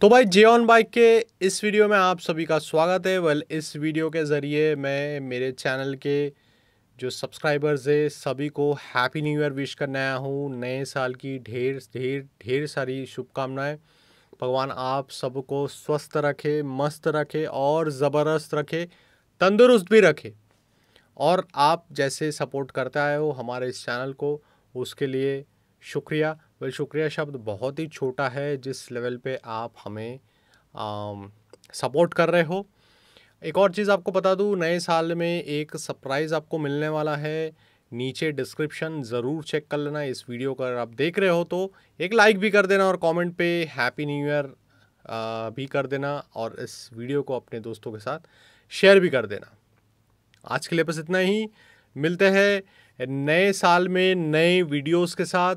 तो भाई जे on bike के इस वीडियो में आप सभी का स्वागत है वेल इस वीडियो के ज़रिए मैं मेरे चैनल के जो सब्सक्राइबर्स है सभी को हैप्पी न्यू ईयर विश करने आया हूँ नए साल की ढेर ढेर ढेर सारी शुभकामनाएं भगवान आप सबको स्वस्थ रखे मस्त रखे और ज़बरदस्त रखे तंदुरुस्त भी रखे और आप जैसे सपोर्ट करते आए हो हमारे इस चैनल को उसके लिए शुक्रिया वेल शुक्रिया शब्द बहुत ही छोटा है जिस लेवल पे आप हमें सपोर्ट कर रहे हो एक और चीज़ आपको बता दूँ नए साल में एक सरप्राइज़ आपको मिलने वाला है नीचे डिस्क्रिप्शन ज़रूर चेक कर लेना इस वीडियो का अगर आप देख रहे हो तो एक लाइक भी कर देना और कमेंट पे हैप्पी न्यू ईयर भी कर देना और इस वीडियो को अपने दोस्तों के साथ शेयर भी कर देना आज के लिए बस इतना ही मिलते हैं नए साल में नए वीडियोस के साथ